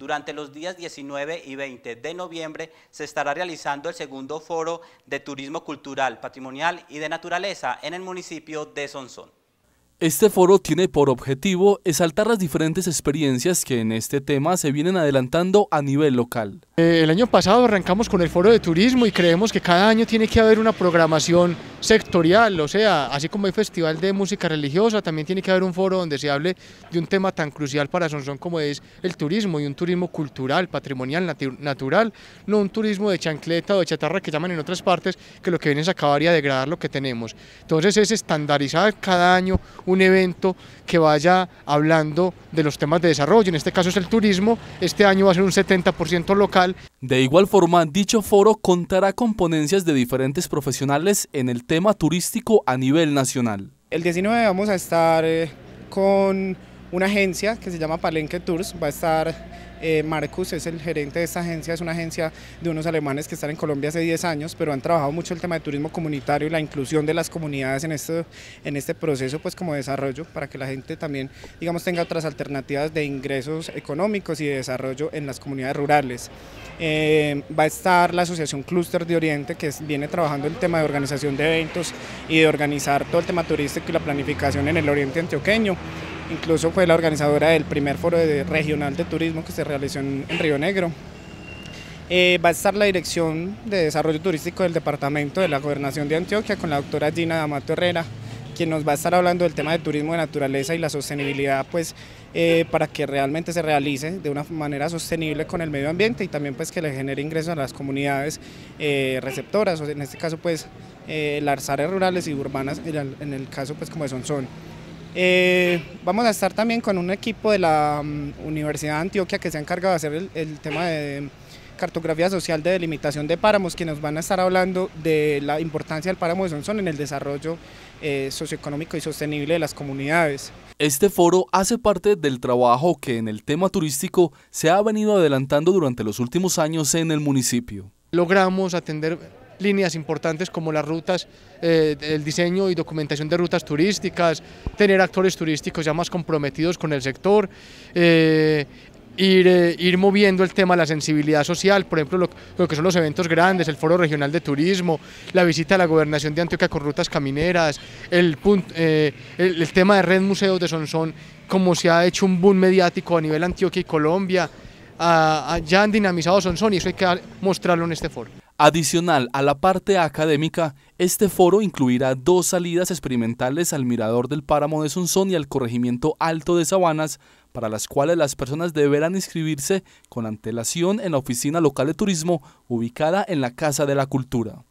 Durante los días 19 y 20 de noviembre se estará realizando el segundo foro de turismo cultural, patrimonial y de naturaleza en el municipio de Sonsón. Este foro tiene por objetivo exaltar las diferentes experiencias que en este tema se vienen adelantando a nivel local. Eh, el año pasado arrancamos con el foro de turismo y creemos que cada año tiene que haber una programación sectorial, o sea, así como hay festival de música religiosa, también tiene que haber un foro donde se hable de un tema tan crucial para Sonsón como es el turismo y un turismo cultural, patrimonial, natural, no un turismo de chancleta o de chatarra que llaman en otras partes, que lo que viene es acabar y a degradar lo que tenemos. Entonces es estandarizar cada año un evento que vaya hablando de los temas de desarrollo, en este caso es el turismo, este año va a ser un 70% local. De igual forma, dicho foro contará con ponencias de diferentes profesionales en el tema turístico a nivel nacional. El 19 vamos a estar eh, con una agencia que se llama Palenque Tours, va a estar eh, Marcus, es el gerente de esta agencia, es una agencia de unos alemanes que están en Colombia hace 10 años, pero han trabajado mucho el tema de turismo comunitario y la inclusión de las comunidades en este, en este proceso pues como desarrollo para que la gente también digamos tenga otras alternativas de ingresos económicos y de desarrollo en las comunidades rurales. Eh, va a estar la Asociación Cluster de Oriente que viene trabajando el tema de organización de eventos y de organizar todo el tema turístico y la planificación en el Oriente Antioqueño incluso fue la organizadora del primer foro regional de turismo que se realizó en, Río Negro. Eh, va a estar la Dirección de Desarrollo Turístico del Departamento de la Gobernación de Antioquia con la doctora Gina D'Amato Herrera, quien nos va a estar hablando del tema de turismo de naturaleza y la sostenibilidad, pues eh, para que realmente se realice de una manera sostenible con el medio ambiente y también pues que le genere ingresos a las comunidades eh, receptoras, en este caso pues las áreas rurales y urbanas, en el caso pues como de Sonsón. Eh, vamos a estar también con un equipo de la mm, Universidad de Antioquia que se ha encargado de hacer el, tema de mm, cartografía social de delimitación de páramos, que nos van a estar hablando de la importancia del páramo de Sonsón en el desarrollo eh, socioeconómico y sostenible de las comunidades. Este foro hace parte del trabajo que en el tema turístico se ha venido adelantando durante los últimos años en el municipio. Logramos atender líneas importantes como las rutas, eh, el diseño y documentación de rutas turísticas, tener actores turísticos ya más comprometidos con el sector, eh, eh, Ir, moviendo el tema la sensibilidad social, por ejemplo, lo, que son los eventos grandes, el Foro Regional de Turismo, la visita a la Gobernación de Antioquia con rutas camineras, el, tema de Red Museo de Sonsón, como se ha hecho un boom mediático a nivel Antioquia y Colombia, ya han dinamizado Sonsón y eso hay que mostrarlo en este foro. Adicional a la parte académica, este foro incluirá dos salidas experimentales al mirador del páramo de Sonsón y al corregimiento alto de Sabanas, para las cuales las personas deberán inscribirse con antelación en la oficina local de turismo ubicada en la Casa de la Cultura.